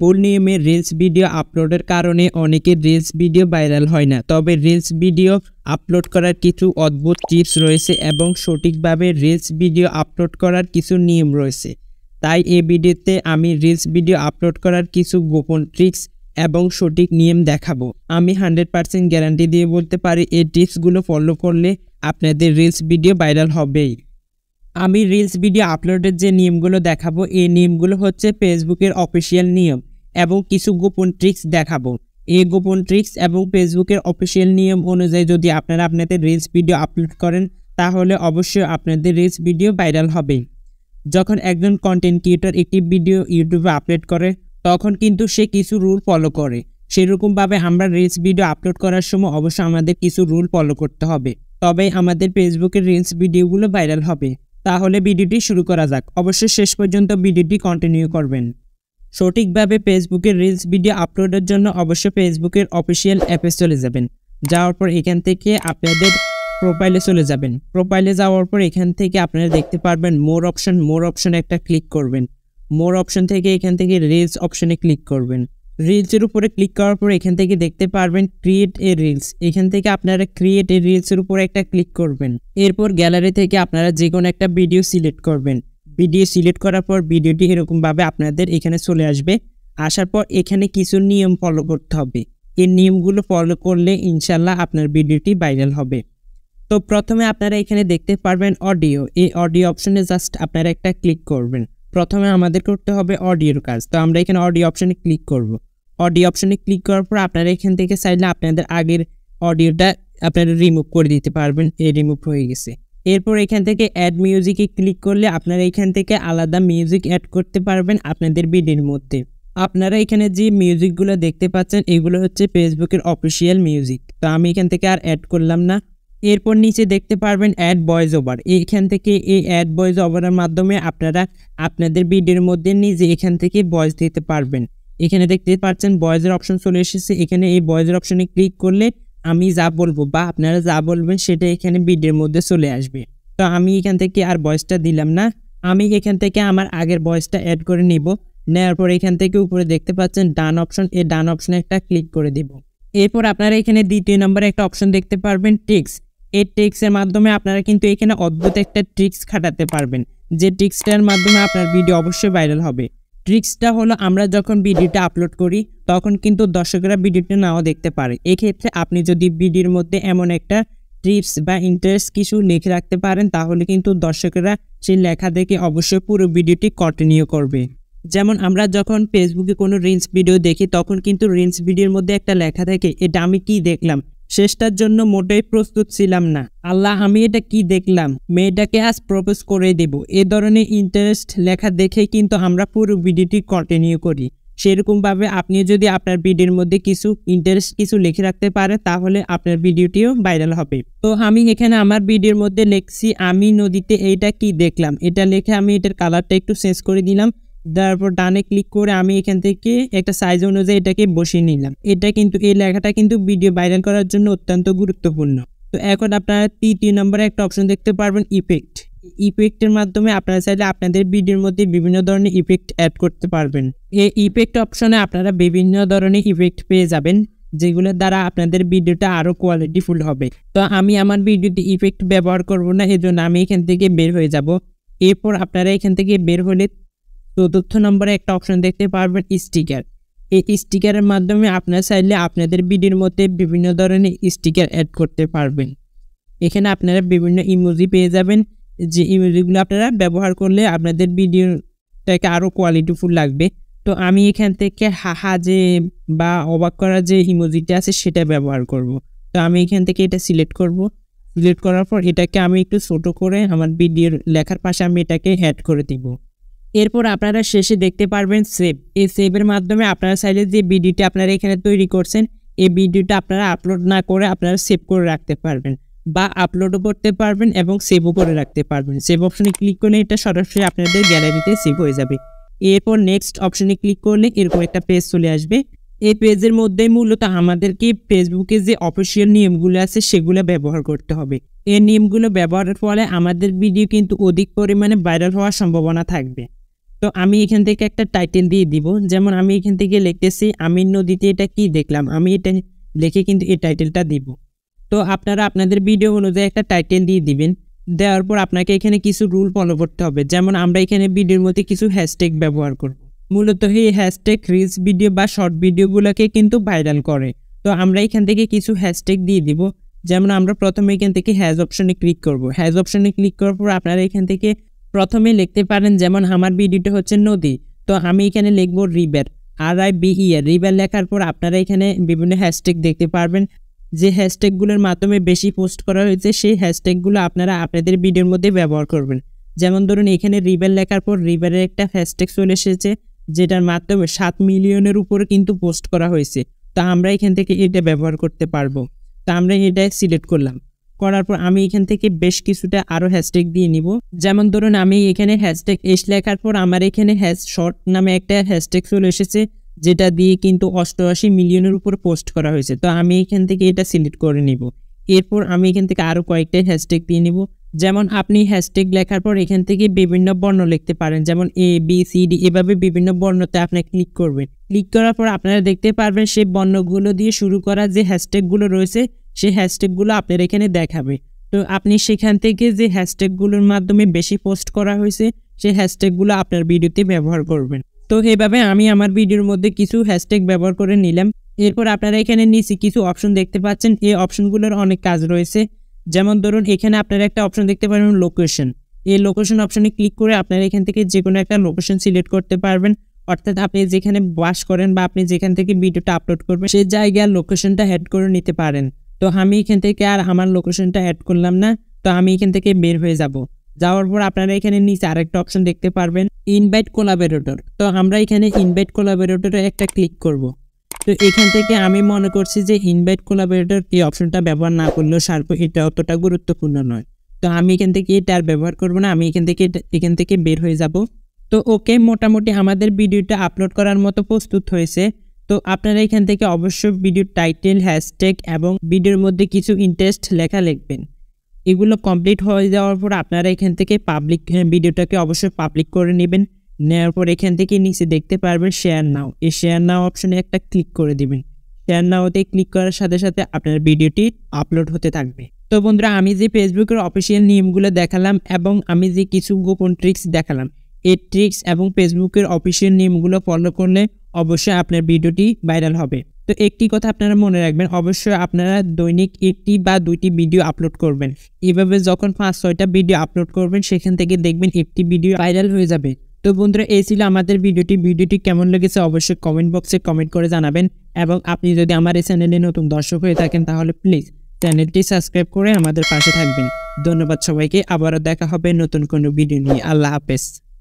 ভুল নিয়মে reels video আপলোডের কারণে অনেকের রিলস ভিডিও ভাইরাল হয় না তবে রিলস ভিডিও আপলোড করার কিছু অদ্ভুত টিপস রয়েছে এবং সঠিকভাবে রিলস ভিডিও আপলোড করার কিছু নিয়ম রয়েছে তাই এ ভিডিওতে আমি রিলস ভিডিও আপলোড করার কিছু গোপন ট্রিক্স এবং সঠিক নিয়ম দেখাবো আমি হান্ড্রেড পারসেন্ট গ্যারান্টি দিয়ে বলতে পারি এই টিপসগুলো ফলো করলে আপনাদের রিলস ভিডিও ভাইরাল হবেই আমি রিলস ভিডিও আপলোডের যে নিয়মগুলো দেখাবো এই নিয়মগুলো হচ্ছে ফেসবুকের অফিসিয়াল নিয়ম এবং কিছু গোপন ট্রিক্স দেখাবো এই গোপন ট্রিক্স এবং ফেসবুকের অফিসিয়াল নিয়ম অনুযায়ী যদি আপনারা আপনাদের রিলস ভিডিও আপলোড করেন তাহলে অবশ্যই আপনাদের রিলস ভিডিও ভাইরাল হবে যখন একজন কন্টেন্ট ক্রিয়েটর একটি ভিডিও ইউটিউবে আপলোড করে তখন কিন্তু সে কিছু রুল ফলো করে সেরকমভাবে আমরা রিলস ভিডিও আপলোড করার সময় অবশ্যই আমাদের কিছু রুল ফলো করতে হবে তবে আমাদের ফেসবুকের রিলস ভিডিওগুলো ভাইরাল হবে তাহলে ভিডিওটি শুরু করা যাক অবশ্যই শেষ পর্যন্ত ভিডিওটি কন্টিনিউ করবেন সঠিকভাবে ফেসবুকের রিলস ভিডিও আপলোডের জন্য অবশ্যই ফেসবুকের অফিসিয়াল অ্যাপে চলে যাবেন যাওয়ার পর এখান থেকে আপনাদের প্রোফাইলে চলে যাবেন প্রোফাইলে যাওয়ার পর এখান থেকে আপনারা দেখতে পারবেন মোর অপশন মোর অপশনে একটা ক্লিক করবেন মোর অপশন থেকে এখান থেকে রিলস অপশনে ক্লিক করবেন রিলসের উপরে ক্লিক করার পর এখান থেকে দেখতে পারবেন ক্রিয়েট এ রিলস এখান থেকে আপনারা ক্রিয়েট এ রিলসের উপরে একটা ক্লিক করবেন এরপর গ্যালারি থেকে আপনারা যে কোনো একটা ভিডিও সিলেক্ট করবেন ভিডিও সিলেক্ট করার পর ভিডিওটি এরকমভাবে আপনাদের এখানে চলে আসবে আসার পর এখানে কিছু নিয়ম ফলো করতে হবে এই নিয়মগুলো ফলো করলে ইনশাল্লাহ আপনার ভিডিওটি ভাইরাল হবে তো প্রথমে আপনারা এখানে দেখতে পারবেন অডিও এই অডিও অপশনে জাস্ট আপনারা একটা ক্লিক করবেন প্রথমে আমাদের করতে হবে অডিওর কাজ তো আমরা এখানে অডিও অপশানে ক্লিক করব। অডিও অপশানে ক্লিক করার পর আপনারা এখান থেকে চাইলে আপনাদের আগের অডিওটা আপনারা রিমুভ করে দিতে পারবেন এই রিমুভ হয়ে গেছে এরপর এখান থেকে অ্যাড মিউজিকে ক্লিক করলে আপনারা এখান থেকে আলাদা মিউজিক অ্যাড করতে পারবেন আপনাদের বিডির মধ্যে আপনারা এখানে যে মিউজিকগুলো দেখতে পাচ্ছেন এগুলো হচ্ছে ফেসবুকের অফিসিয়াল মিউজিক তো আমি এখান থেকে আর অ্যাড করলাম না এরপর নিচে দেখতে পারবেন অ্যাড বয়েজ ওভার এখান থেকে এই অ্যাড বয়েস ওভারের মাধ্যমে আপনারা আপনাদের ভিডিওর মধ্যে নিজে এখান থেকে বয়েজ দিতে পারবেন এখানে দেখতে পাচ্ছেন বয়েসের অপশন চলে এসেছে এখানে এই বয়েসের অপশনে ক্লিক করলে আমি যা বলবো বা আপনারা যা বলবেন সেটা এখানে ভিডিওর মধ্যে চলে আসবে তো আমি এখান থেকে আর বয়েসটা দিলাম না আমি এখান থেকে আমার আগের বয়েসটা অ্যাড করে নিব নেওয়ার পর এখান থেকে উপরে দেখতে পাচ্ছেন ডান অপশন এই ডান অপশনে একটা ক্লিক করে দিব এরপর আপনারা এখানে দ্বিতীয় নম্বরে একটা অপশন দেখতে পারবেন টিক্স এই ট্রিক্সের মাধ্যমে আপনারা কিন্তু এখানে অদ্ভুত একটা ট্রিক্স খাটাতে পারবেন যে ট্রিক্সটার মাধ্যমে আপনার ভিডিও অবশ্যই ভাইরাল হবে ট্রিক্সটা হলো আমরা যখন ভিডিওটা আপলোড করি তখন কিন্তু দর্শকরা ভিডিওটা নাও দেখতে পারে এক্ষেত্রে আপনি যদি ভিডিওর মধ্যে এমন একটা ট্রিপস বা ইন্টারেস্ট কিছু লিখে রাখতে পারেন তাহলে কিন্তু দর্শকরা সেই লেখা দেখে অবশ্যই পুরো ভিডিওটি কন্টিনিউ করবে যেমন আমরা যখন ফেসবুকে কোনো রিলস ভিডিও দেখি তখন কিন্তু রিলস ভিডিওর মধ্যে একটা লেখা থাকে এটা আমি কি দেখলাম শেষটার জন্য মোটেই প্রস্তুত ছিলাম না আল্লাহ আমি এটা কি দেখলাম মেয়েটাকে আজ প্রপোজ করে দেব এ ধরনের ইন্টারেস্ট লেখা দেখে কিন্তু আমরা পুরো ভিডিওটি কন্টিনিউ করি সেরকমভাবে আপনি যদি আপনার ভিডিওর মধ্যে কিছু ইন্টারেস্ট কিছু লিখে রাখতে পারে তাহলে আপনার ভিডিওটিও ভাইরাল হবে তো আমি এখানে আমার ভিডিওর মধ্যে লিখছি আমি নদীতে এইটা কি দেখলাম এটা লেখে আমি এটার কালারটা একটু চেঞ্জ করে দিলাম তারপর ডানে ক্লিক করে আমি এখান থেকে একটা সাইজ অনুযায়ী এটাকে বসিয়ে নিলাম এটা কিন্তু এই লেখাটা কিন্তু ভিডিও ভাইরাল করার জন্য অত্যন্ত গুরুত্বপূর্ণ তো এখন আপনারা তৃতীয় নম্বরে একটা অপশন দেখতে পারবেন ইফেক্ট ইফেক্টের মাধ্যমে আপনারা চাইলে আপনাদের ভিডিওর মধ্যে বিভিন্ন ধরনের ইফেক্ট অ্যাড করতে পারবেন এই ইফেক্ট অপশনে আপনারা বিভিন্ন ধরনের ইফেক্ট পেয়ে যাবেন যেগুলোর দ্বারা আপনাদের ভিডিওটা আরও কোয়ালিটিফুল হবে তো আমি আমার ভিডিওতে ইফেক্ট ব্যবহার করব না এজন্য আমি এখান থেকে বের হয়ে যাব এরপর আপনারা এখান থেকে বের হলে চতুর্থ নম্বরে একটা অপশন দেখতে পারবেন স্টিকার এই স্টিকারের মাধ্যমে আপনারা চাইলে আপনাদের বিডির মধ্যে বিভিন্ন ধরনের স্টিকার অ্যাড করতে পারবেন এখানে আপনারা বিভিন্ন ইমোজি পেয়ে যাবেন যে ইমোজিগুলো আপনারা ব্যবহার করলে আপনাদের ভিডিওটাকে আরও কোয়ালিটিফুল লাগবে তো আমি এখান থেকে হাহা যে বা অবাক করা যে ইমোজিটা আছে সেটা ব্যবহার করব। তো আমি এখান থেকে এটা সিলেক্ট করব। সিলেক্ট করার পর এটাকে আমি একটু ছোটো করে আমার ভিডিওর লেখার পাশে আমি এটাকে অ্যাড করে দিব এরপর আপনারা শেষে দেখতে পারবেন সেভ এই সেভের মাধ্যমে আপনারা চাইলে যে ভিডিওটি আপনারা এখানে তৈরি করছেন এই ভিডিওটা আপনারা আপলোড না করে আপনারা সেভ করে রাখতে পারবেন বা আপলোডও করতে পারবেন এবং সেভও করে রাখতে পারবেন সেভ অপশানে ক্লিক করলে এটা সরাসরি আপনাদের গ্যালারিতে সেভ হয়ে যাবে এরপর নেক্সট অপশানে ক্লিক করলে এরকম একটা পেজ চলে আসবে এই পেজের মধ্যেই মূলত আমাদেরকে ফেসবুকে যে অফিসিয়াল নিয়মগুলো আছে সেগুলো ব্যবহার করতে হবে এই নিয়মগুলো ব্যবহারের ফলে আমাদের ভিডিও কিন্তু অধিক পরিমাণে ভাইরাল হওয়ার সম্ভাবনা থাকবে তো আমি এখান থেকে একটা টাইটেল দিয়ে দিব যেমন আমি এখান থেকে লিখতেছি আমি নদীতে এটা কি দেখলাম আমি এটা লিখে কিন্তু এই টাইটেলটা দিব তো আপনারা আপনাদের ভিডিও অনুযায়ী একটা টাইটেল দিয়ে দিবেন দেওয়ার পর আপনাকে এখানে কিছু রুল ফলো করতে হবে যেমন আমরা এখানে ভিডিওর মধ্যে কিছু হ্যাশট্যাগ ব্যবহার করব মূলত এই হ্যাশট্যাগ রিলস ভিডিও বা শর্ট ভিডিওগুলোকে কিন্তু ভাইরাল করে তো আমরা এখান থেকে কিছু হ্যাশট্যাগ দিয়ে দিব যেমন আমরা প্রথমে এখান থেকে হ্যাজ অপশনে ক্লিক করব হ্যাজ অপশনে ক্লিক করার পর আপনারা এখান থেকে প্রথমে লিখতে পারেন যেমন আমার ভিডিওটা হচ্ছে নদী তো আমি এখানে লিখব river R I V E R river লেখার পর আপনারা এখানে বিভিন্ন হ্যাশট্যাগ দেখতে পারবেন যে হ্যাশট্যাগুলোর মাধ্যমে বেশি পোস্ট করা হয়েছে সেই হ্যাশট্যাগুলো আপনারা আপনাদের ভিডিওর মধ্যে ব্যবহার করবেন যেমন ধরুন এখানে রিভার লেখার পর রিভারের একটা হ্যাশট্যাগ চলে এসেছে যেটার মাধ্যমে সাত মিলিয়নের উপরে কিন্তু পোস্ট করা হয়েছে তা আমরা এখান থেকে এটা ব্যবহার করতে পারবো তা আমরা এটা সিলেক্ট করলাম করার পর আমি এখান থেকে বেশ কিছুটা আরও হ্যাশট্যাগ দিয়ে নিব যেমন ধরুন আমি এখানে হ্যাশট্যাগ এস লেখার পর আমার এখানে হ্যাশ শর্ট নামে একটা হ্যাশট্যাগ চলে এসেছে যেটা দিয়ে কিন্তু অষ্টআশি মিলিয়নের উপর পোস্ট করা হয়েছে তো আমি এখান থেকে এটা সিলেক্ট করে নিব এরপর আমি এখান থেকে আরও কয়েকটা হ্যাশট্যাগ দিয়ে নিব যেমন আপনি হ্যাশট্যাগ লেখার পর এখান থেকে বিভিন্ন বর্ণ লিখতে পারেন যেমন এ বি সি ডি এভাবে বিভিন্ন বর্ণতে আপনি ক্লিক করবেন ক্লিক করার পর আপনারা দেখতে পারবেন সেই বর্ণগুলো দিয়ে শুরু করা যে হ্যাশট্যাগুলো রয়েছে সেই হ্যাশট্যাগুলো আপনার এখানে দেখাবে তো আপনি সেখান থেকে যে হ্যাশট্যাগুলোর মাধ্যমে বেশি পোস্ট করা হয়েছে সেই হ্যাশট্যাগুলো আপনার ভিডিওতে ব্যবহার করবেন তো এইভাবে আমি আমার ভিডিওর মধ্যে কিছু হ্যাশট্যাগ ব্যবহার করে নিলাম এরপর আপনারা এখানে নিচে কিছু অপশন দেখতে পাচ্ছেন এই অপশনগুলোর অনেক কাজ রয়েছে যেমন ধরুন এখানে আপনারা একটা অপশন দেখতে পারেন লোকেশন এই লোকেশন অপশনে ক্লিক করে আপনারা এখান থেকে যে কোনো একটা লোকেশন সিলেক্ট করতে পারবেন অর্থাৎ আপনি যেখানে বাস করেন বা আপনি যেখান থেকে ভিডিওটা আপলোড করবেন সেই জায়গায় লোকেশনটা হেড করে নিতে পারেন তো আমি এখান থেকে আর আমার লোকেশনটা অ্যাড করলাম না তো আমি এখান থেকে বের হয়ে যাব যাওয়ার পর আপনারা এখানে নিচে আরেকটা অপশন দেখতে পারবেন ইনভাইট কোলাবেরেটর তো আমরা এখানে ইনভাইট কোলাবেরেটরে একটা ক্লিক করব। তো এখান থেকে আমি মনে করছি যে ইনভাইট কোলাবেরেটর এই অপশনটা ব্যবহার না করলেও সার্প এটা অতটা গুরুত্বপূর্ণ নয় তো আমি এখান থেকে এটা আর ব্যবহার করব না আমি এখান থেকে এখান থেকে বের হয়ে যাব তো ওকে মোটামুটি আমাদের ভিডিওটা আপলোড করার মতো প্রস্তুত হয়েছে তো আপনারা এখান থেকে অবশ্যই ভিডিও টাইটেল হ্যাশট্যাগ এবং ভিডিওর মধ্যে কিছু ইন্টারেস্ট লেখা লিখবেন এগুলো কমপ্লিট হয়ে যাওয়ার পর আপনারা এখান থেকে পাবলিক হ্যাঁ, ভিডিওটাকে অবশ্যই পাবলিক করে নেবেন নেওয়ার পর এখান থেকে নিচে দেখতে পারবেন শেয়ার নাও এই শেয়ার নাও অপশনে একটা ক্লিক করে দিবেন শেয়ার নাওতে ক্লিক করার সাথে সাথে আপনার ভিডিওটি আপলোড হতে থাকবে তো বন্ধুরা আমি যে ফেসবুকের অফিসিয়াল নিয়মগুলো দেখালাম এবং আমি যে কিছু গোপন ট্রিক্স দেখালাম এই ট্রিক্স এবং ফেসবুকের অফিসিয়াল নিয়মগুলো ফলো করলে অবশ্যই আপনার ভিডিওটি ভাইরাল হবে তো একটি কথা আপনারা মনে রাখবেন অবশ্যই আপনারা দৈনিক একটি বা দুইটি ভিডিও আপলোড করবেন এভাবে যখন পাঁচ ছয়টা ভিডিও আপলোড করবেন সেখান থেকে দেখবেন একটি ভিডিও ভাইরাল হয়ে যাবে তো বন্ধুরা এই ছিল আমাদের ভিডিওটি ভিডিওটি কেমন লেগেছে অবশ্যই কমেন্ট বক্সে কমেন্ট করে জানাবেন এবং আপনি যদি আমার এই চ্যানেলে নতুন দর্শক হয়ে থাকেন তাহলে প্লিজ চ্যানেলটি সাবস্ক্রাইব করে আমাদের পাশে থাকবেন ধন্যবাদ সবাইকে আবারও দেখা হবে নতুন কোনো ভিডিও নিয়ে আল্লাহ হাফেজ